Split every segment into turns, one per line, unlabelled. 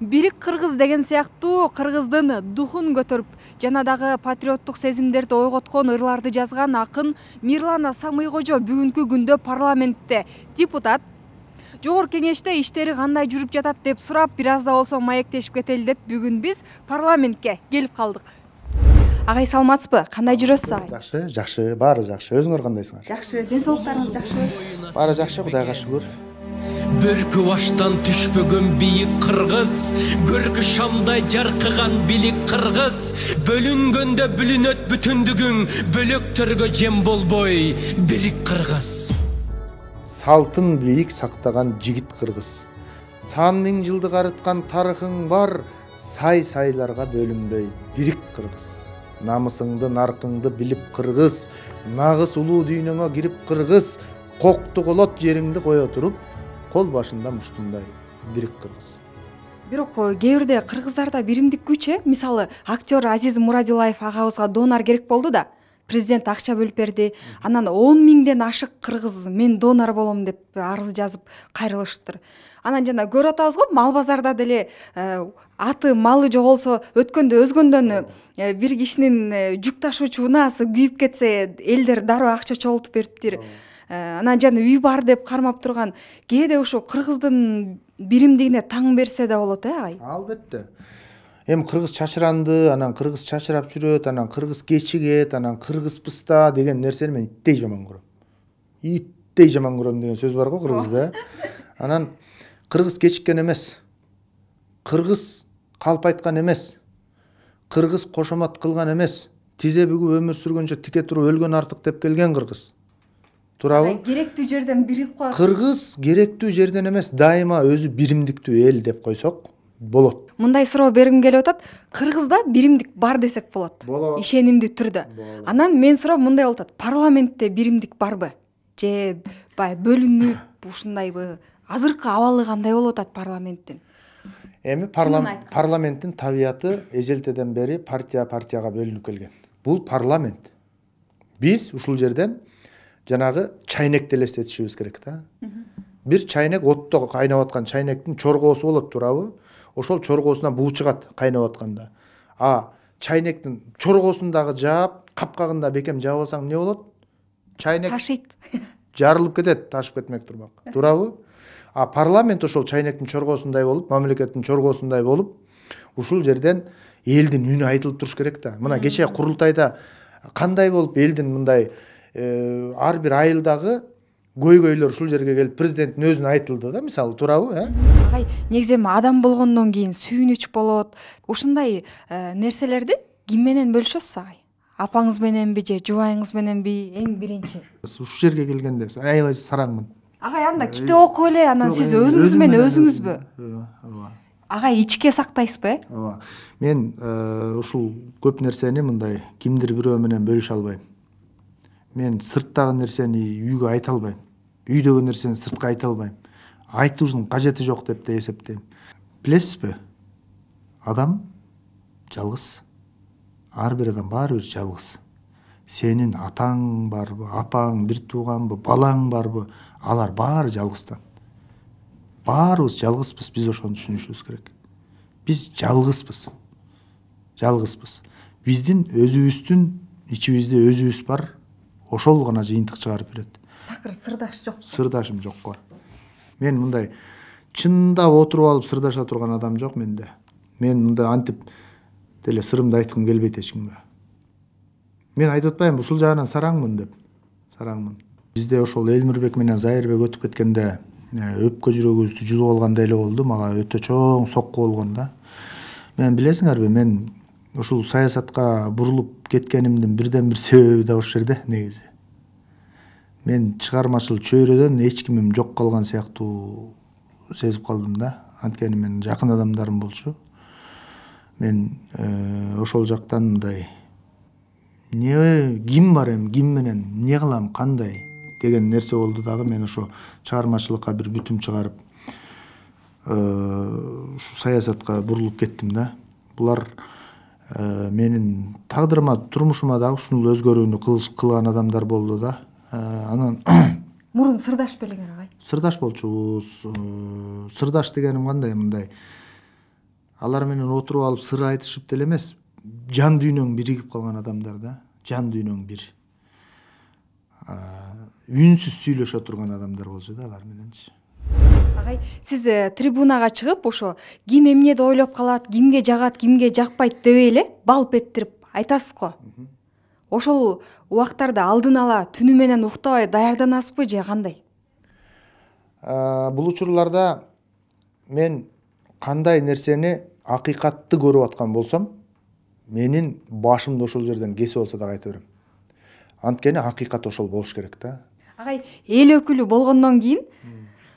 бирик кыргыз деген сыяктуу кыргыздын духун көтөрүп жана дагы патриоттук сезимдерди ойготкон ырларды жазган акын мирлан самыйкожо бүгүнкү күндө парламентте депутат жогорку кеңеште иштери кандай жүрүп жатат деп сурап бир аз да болсо маектешип кетели деп бүгүн биз парламентке келип калдык агай саламатсызбы кандай жүрөсүз агай
жакшы жакшы баары жакшы өзүңөр кандайсыңар
жакшы ден соолуктарыңыз
жакшыбы баары жакшы кудайга шүгүр бүркі аштан түшпөгөн бийик қырғыз көркі шамдай жарқыған билік қырғыз бөлінгенде бүлүнөт бүтүндүгүң бөлөктөргө жем болбой бирик қырғыз салтын биік сақтаған жігіт қырғыз сан миң жылды карыткан тарихың бар сай сайларға бөлінбей бирик қырғыз намысыңды нарқыңды біліп қырғыз нағыз улуу дүйнөңө кирип кыргыз кокту колот жеріңді қоя тұрып кол башында муштундай бирик кыргыз
бирок э, кээ бирде кыргыздарда биримдик күч э мисалы актер азиз мурадилаев агабызга донор керек болду да президент акча бөлүп берди анан он миңден ашык кыргыз мен донор болом деп арыз жазып кайрылышыптыр анан жана көрүп атабыз го мал базарда деле э, аты малы жоголсо өткөндө өзгөндөн э, бир кишинин жүк ташуучу унаасы күйүп кетсе элдер дароо акча чогултуп бериптир Э, анан жана үй бар деп кармап турган кээде ушул кыргыздын биримдигине таң берсе да болот э агай албетте
эми кыргыз чачыранды анан кыргыз чачырап жүрөт анан кыргыз кечигет анан кыргызбыз да деген нерсени мен иттей жаман көрөм иттей жаман көрөм деген сөз бар го кыргызда э анан кыргыз кечиккен эмес кыргыз калп айткан эмес кыргыз кошомат кылган эмес тизе бүгүп өмүр сүргөнчө тике туруп өлгөн артык деп келген кыргыз туурабы
керектүү жерден биригип коет кыргыз
керектүү жерден эмес дайыма өзү биримдиктүү эл деп койсок болот
мындай суроо бергим келип атат кыргызда биримдик бар десек болот болот ишенимдүү түрдө анан менин суроом мындай болуп атат парламентте биримдик барбы же баягы бөлүнүп ушундайбы азыркы абалы кандай болуп атат парламенттин
эми парламенттин табияты эзелтеден бери партия партияга бөлүнүп келген бул парламент биз ушул жерден жанагы чайнекти элестетишибиз керек да бир чайнек отто кайнап аткан чайнектин чоргоосу болот туурабы ошол чоргоосунан буу чыгат кайнап атканда а чайнектин чоргоосун дагы жаап капкагын да бекем жаап алсаң эмне болот чайнек ташыйт жарылып кетет ташып кетмек турмак туурабы а парламент ошол чайнектин чоргоосундай болуп мамлекеттин чоргоосундай болуп ушул жерден элдин үнү айтылып туруш керек да мына кечээ курултайда кандай болуп элдин мындай Э, ар бир айылдагы көйгөйлөр ушул жерге келип президенттин өзүнө айтылды да мисалы туурабы э
агай негизи эми адам болгондон кийин сүйүнүч болот ушундай э, нерселерди ким менен бөлүшөсүз агай апаңыз мененби же жубайыңыз мененби эң биринчи
ушул жерге келгенде аябай сараңмын
агай анда китеп окуп эле анан сиз өзүңүз менен өзүңүзбү
ооба
агай ичке сактайсызбы э
ооба мен э, ушул көп нерсени мындай кимдир бирөө менен бөлүшө албайм мен сырттағы нәрсені үйге айта алмаймын үйдегі нәрсені сыртқа айта алмаймын айтудың қажеті жоқ деп те есептеймін білесіз бе адам жалғыз әрбір адам бәрібір жалғыз сенің атаң барбы апаң бір туған ба балаң барбы алар бары жалғыздан баарыбыз жалғызбыз біз ошону түшүнүшүбүз керек біз жалғызбыз жалғызбыз биздин өзүбүздүн ичибизде өзүбүз бар ошол гана жыйынтык чыгарып берет
такыр сырдаш жок
сырдашым жок го мен мындай чындап отуруп алып сырдаша турган адам жок менде мен мындай антип деле сырымды айткым келбейт эч кимге мен айтып атпаймынбы ушул жагынан сараңмын деп сараңмын бизде ошол элмирбек менен зайырбек өтүп кеткенде э, өпкө жүрөгүбүздү жулуп алгандай эле болду мага өтө чоң сокку болгон да мен билесиңерби мен ушул саясатқа бурулуп кеткенимдин бирден бир себеби да ошол жерде негизи мен чыгармачыл чөйрөдөн эч кимим жок калган сыяктуу сезип калдым да анткени менин жакын адамдарым болчу мен э, ошол жактан мындай эмне ким бар эми ким менен эмне кылам кандай деген нерсе болду дагы мен ошо чыгармачылыкка бир бүтүм чыгарып э, ушу саясатка бурулуп кеттим да булар ә, э, менің тағдырыма тұрмышыма да ушул өзгөрүүнү кылган адамдар болду да э, анан
мурун сырдаш белеңер агай
сырдаш болчубуз э, сырдаш дегеним кандай мындай алар менен отуруп алып сыр айтышып деле эмес жан дүйнөң биригип калган адамдар да жан дүйнөң бир үнсүз сүйлөшө турган адамдар болчу да алар мененчи
агай сиз э, трибунага чыгып ошо ким эмне деп ойлоп калат кимге жагат кимге жакпайт дебей эле балп эттирип айтасыз го ошол убактарда алдын ала түнү менен уктабай даярданасызбы же кандай
бул учурларда мен кандай нерсени акыйкатты көрүп аткан болсом менин башымды ошол жерден кесип алса дагы айта берем анткени акыйкат ошол болуш керек да
агай эл өкүлү болгондон кийин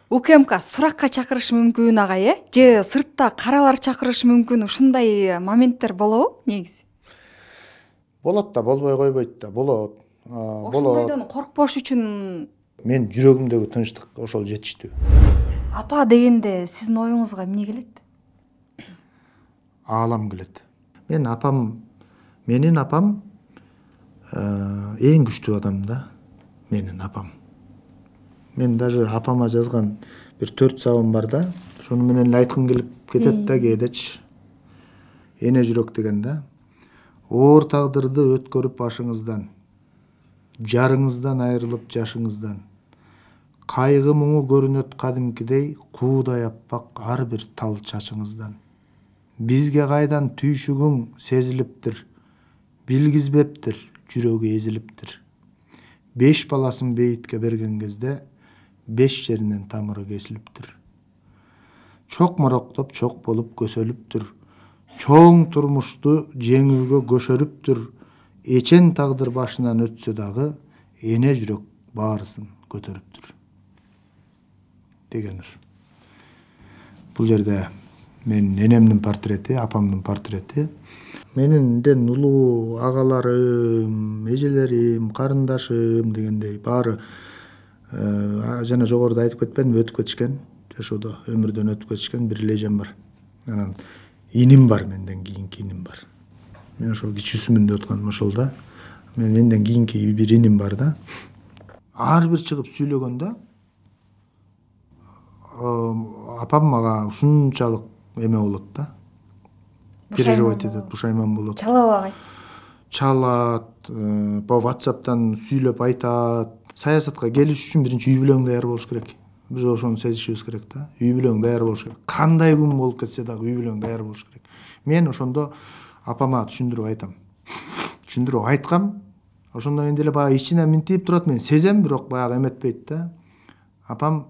укмк сұраққа чакырышы мүмкін ағай э же сыртта каралар чакырышы мүмкін ушундай моменттер болобу негизи
болот да болбой койбойт да болот болот ошондойдон
коркпош үчүн
менин жүрөгүмдөгү тынчтык ошол жетиштүү
апа дегенде сиздин ойыңызға эмне келет
аалам келет мен апам менин апам ең э, күчтүү адам да менин апам мен даже апама жазған бір төрт сабым бар да соныменен айтқым келіп кетеді да кейдечі ене жүрек деген да оор тағдырды өткөрүп башыңыздан жарыңыздан айрылып жашыңыздан қайғы мұңы көрінет кадимкидей куудай аппақ ар бир тал чачыңыздан бизге кайдан түйшүгүң сезилиптир билгизбептир жүрөгү эзилиптир беш баласын бейітке берген кезде beş jerinden tamyrı kesilipdir. Çok maraklap çok bolup kösölüptür. Çoğun turmuştu jengilge köşörüptür. Eçen tagdyr başından ötse dagı ene jürek barısın көтеріптір дегенір бұл жерде менің енемнің портреті апамның портреті менің де ұлы ағаларым эжелерим қарындашым дегендей бары жана жогоруда айтып кетпедимби өтүп кетишкен жашоодо өмүрдөн өтүп кетишкен бир эжем бар анан иним бар менден кийинки иним бар мен ошол кичүүсүмүн деп атканым ошол да мен менден кийинки бир иним бар да ар бир чыгып сүйлөгөндө апам мага ушунчалык эме болот да переживать этет бушайман болот чала абагай Чалат э, по ватсаптан сүйлөп айтат саясатқа келиш үчүн биринчи үй бүлөң даяр болуш керек биз ошону сезишибиз керек да үй бүлөң даяр болуш керек кандай күн болуп кетсе дагы үй бүлөң даяр болуш керек мен ошондо апама түшүндүрүп айтам түшүндүрүп айткам ошондон кийин деле баягы ичине минтип турат мен сезем бирок баягы эметпейт да апам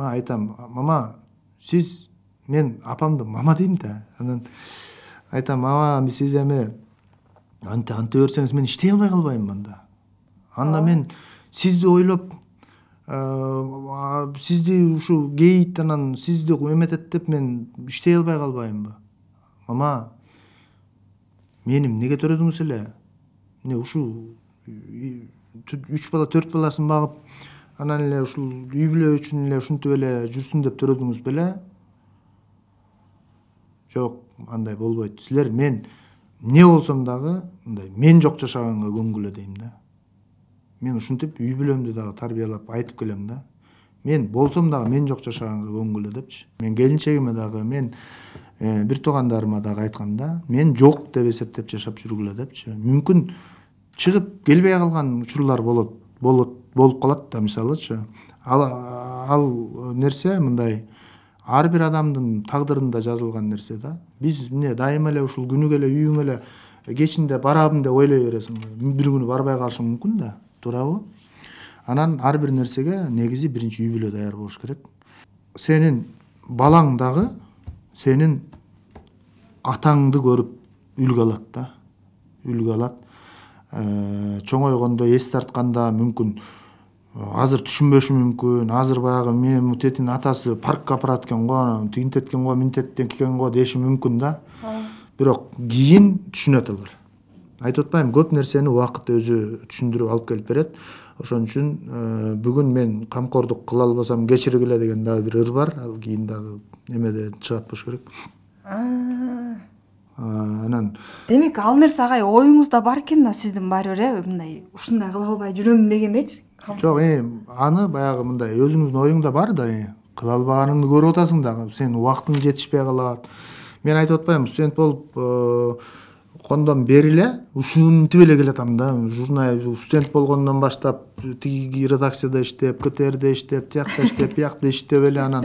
айтам мама сиз мен апамды мама дейм да анан айтам мама сиз эми анте анте берсеңиз мен иштей албай калбаймын анда анда мен сизди ойлоп сизди ушу гейт анан сизди эметет деп мен иштей албай калбайынбы мама мени эмнеге төрөдүңүз эле эмне ушул үч бала төрт баласын багып анан эле ушул үй бүлө үчүн эле ушинтип эле жүрсүн деп төрөдүңүз беле жок андай болбойт силер мен Не болсом дагы мындай мен жок жашаганга көнгүлө дейм да мен ушинтип үй бүлөмдү дагы тарбиялап айтып келем да мен болсом дагы мен жок жашаганга көнгүлө депчи мен келинчегиме дагы мен бир туугандарыма дагы айткам да мен жок деп эсептеп жашап жүргүлө депчи мүмкүн чыгып келбей калган учурлар болот болот болуп калат да мисалычы ал нерсе мындай ар бир адамдың тағдырында жазылған нерсе да біз эмне дайым эле ушул күнүгө эле үйүңө эле кечинде барабын деп ойлой бересиң бир күнү барбай калышың мүмкүн да туурабы анан ар бир нерсеге негизи биринчи үй бүлө даяр болуш керек сенин балаң дагы сенин атаңды көрүп үлгү алат да үлгү алат э, чоңойгондо эс тартканда мүмкүн азыр түшүнбөшү мүмкүн азыр баягы мен тетинин атасы паркка апарат экен го анан тигинтет экен го минтет экен го деши мүмкүн да бирок кийин түшүнөт алар айтып атпаймынбы көп нерсени убакыт өзү түшүндүрүп алып келип берет ошон үчүн э, бүгүн мен камкордук кыла албасам кечиргиле деген дагы бир ыр бар ал кийин дагы эмеде чыгат болуш керек
анан демек ал нерсе агай оюңузда бар экен да сиздин баары бир э мындай ушундай кыла албай жүрөм дегендейчи
жоқ е аны баяғы мындай өзіңіздің ойыңда бар да е қыла албаганыңды көрүп атасың да сен уақытың жетишпей калат мен айтып отпаймын студент қондан бері бери эле ушинтип эле келатам да журнал студент болгондон баштап тиги редакцияда иштеп ктрде иштеп тиякта иштеп биякта иштеп эле анан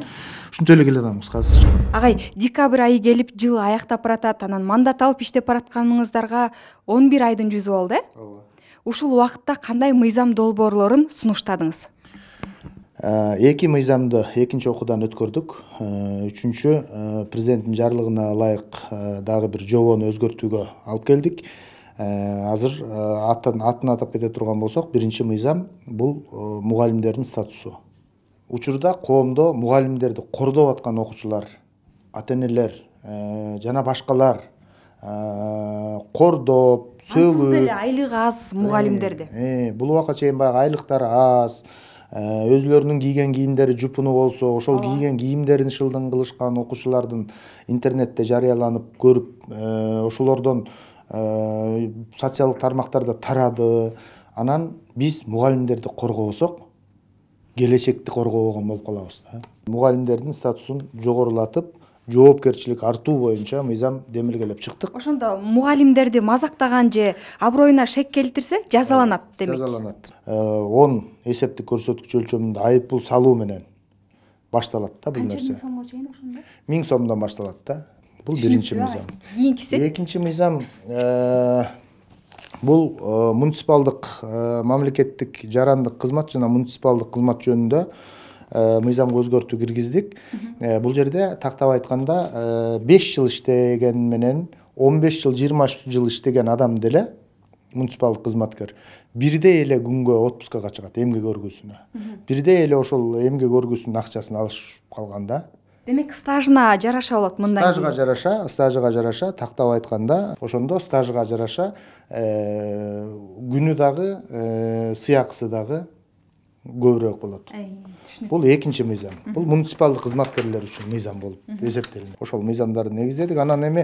ушинтип эле келатам кыскасы
агай декабрь айы келип жыл аяктап баратат анан мандат алып иштеп баратканыңыздарга он бир айдын жүзү болду э ооба ушул убакытта кандай мыйзам долбоорлорун сунуштадыңыз
э, эки мыйзамды экинчи окуудан өткөрдүк э, үчүнчү э, президенттин жарлыгына ылайык дагы бир жобону өзгөртүүгө алып келдик азыр атын атын атап кете турган болсок биринчи мыйзам бул мугалимдердин статусу учурда коомдо мугалимдерди кордоп аткан окуучулар ата энелер жана башкалар кордоп сөгіп деле
айлық аз мұғалімдерде
э, э, бул убакка чейин баягы айлыктары аз э, өзүлөрүнүн кийген кийимдери жупуну болсо ошол кийген кийимдерин шылдың кылышкан окуучулардын интернетте жарыяланып көрүп ошолордон социалдык тармактарда тарады анан биз мугалимдерди коргобосок келечекти коргобогон болуп калабыз да мугалимдердин статусун жогорулатып жоопкерчилик артуу боюнча мыйзам демилгелеп чыктык
ошондо мугалимдерди мазактаган же аброюна шек келтирсе жазаланат э, демек жазаланат
э, он эсептик көрсөткүч өлчөмүндө айып пул салуу менен башталат да бул нерсе канча миң
сомго чейин ошондо
миң сомдон башталат да бул биринчи мыйзам кийинкиси экинчи мыйзам э, бул муниципалдык мамлекеттик жарандык кызмат жана муниципалдык кызмат жөнүндө Э, мыйзамга өзгөртүү киргиздик э, бул жерде тактап айтканда э, беш жыл иштеген менен он беш жыл жыйырма жыл иштеген адам деле муниципалдык кызматкер бирдей эле күнгө отпускага чыгат эмгек өргүүсүнө бирдей эле ошол эмгек өргүүсүнүн акчасын алышып калган да
демек стажына жараша болот мындан стажга
жараша стажга жараша тактап айтканда ошондо стажга жараша күнү дагы сыйакысы дагы көбірек болады бұл экинчи мыйзам бул муниципалдык кызматкерлер үчүн мыйзам болуп эсептелинет ошол мыйзамдарды негиздедик анан эми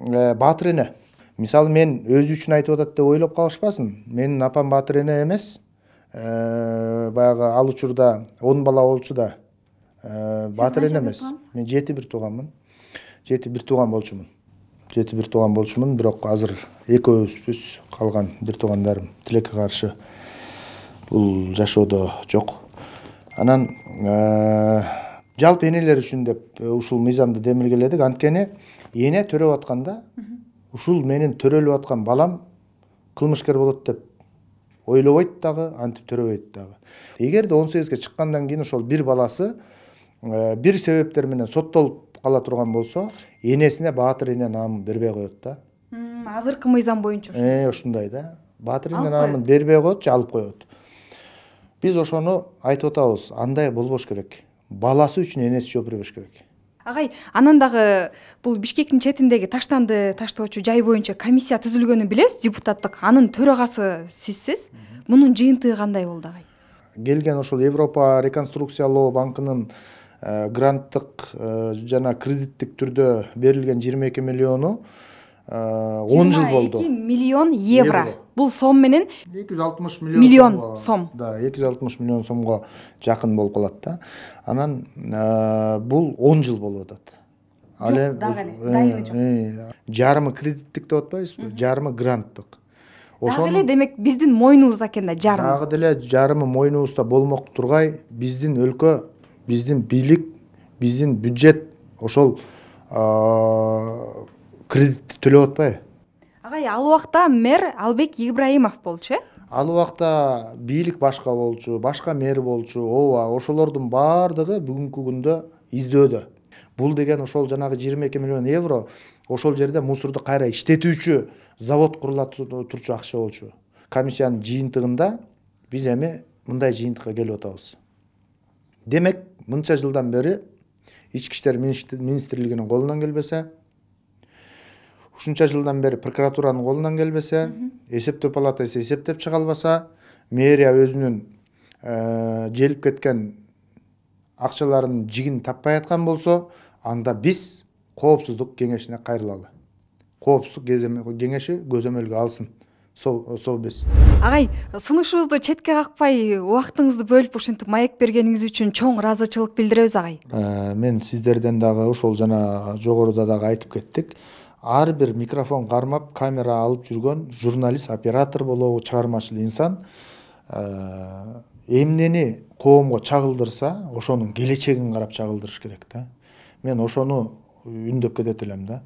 э, батыр эне мисалы мен өзү үчүн айтып атат деп ойлоп калышпасын менин апам батыр эне эмес э, баягы ал учурда он бала болчу э, батыр эне эмес мен жети бир тууганмын жети бир тууган болчумун жети бир тууган болчумун бирок азыр экөөбүзбүз калган бир туугандарым тилекке каршы бул жашоодо жок анан э, жалпы энелер үчүн деп э, ушул мыйзамды демилгеледик анткени эне төрөп атканда ушул менин төрөлүп аткан балам кылмышкер болот деп ойлобойт дагы антип төрөбөйт дагы эгерде он сегизге чыккандан кийин ошол бир баласы э, бир себептер менен соттолуп кала турган болсо энесине баатыр эне наамын бербей коет да
азыркы мыйзам боюнча
ушундай да баатыр эне наамын бербей коет же алып коет биз ошону айтып атабыз андай болбош керек баласы үчүн энеси бербеш керек
агай анан дагы бул бишкектин четиндеги таштанды таштоочу жай боюнча комиссия түзүлгөнүн билесиз депутаттык анын төрагасы сизсиз мунун жыйынтыгы кандай болду агай
келген ошол европа реконструкциялоо банкынын э, гранттык э, жана кредиттик түрдө берилген жыйырма эки миллиону э, он жыл болду эки
миллион евро бұл сом менен эки жүз миллион миллион сом
да 260 жүз миллион сомго жакын болуп калат да анан э, бул 10 жыл болуп атат
ал эми
жарымы кредиттик деп атпайбызбы жарымы гранттык дагы эле
демек биздин мойнубузда экен да жарымы
дагы деле жарымы мойнубузда болмок тургай биздин өлкө биздин бийлик биздин бюджет ошол э, кредитти төлөп атпайбы
ағай ал убакта мэр албек ибраимов болчу э
ал убакта бийлик башка болчу башка мэр болчу ооба ошолордун баардыгы бүгүнкү күндө издөөдө бул деген ошол жанагы жыйырма эки миллион евро ошол жерде мусорду кайра иштетүүчү завод курула турчу акча болчу комиссиянын жыйынтыгында биз эми мындай жыйынтыкка келип атабыз демек мынча жылдан бери ички иштер министрлигинин колунан келбесе ушунча жылдан бері прокуратураның қолынан келбесе эсептөө палатасы есептеп чыга албаса мэрия өзүнүн э, желіп кеткен ақшаларын жигин таппай жатқан болсо анда біз коопсуздук кеңешине кайрылалы коопсуздук кеңеши көзөмөлгө алсын сол сол биз
агай сунушубузду четке какпай убактыңызды бөлүп ушинтип маек бергениңиз үчүн чоң ыраазычылык билдиребиз агай
э, мен сиздерден дагы ошол жана жогоруда дагы айтып кеттик бир микрофон кармап камера алып жүрген журналист оператор болобу чыгармачыл инсан э, эмнени коомго чагылдырса ошонун келечегин карап чагылдырыш керек да мен ошону үндөп кетет элем да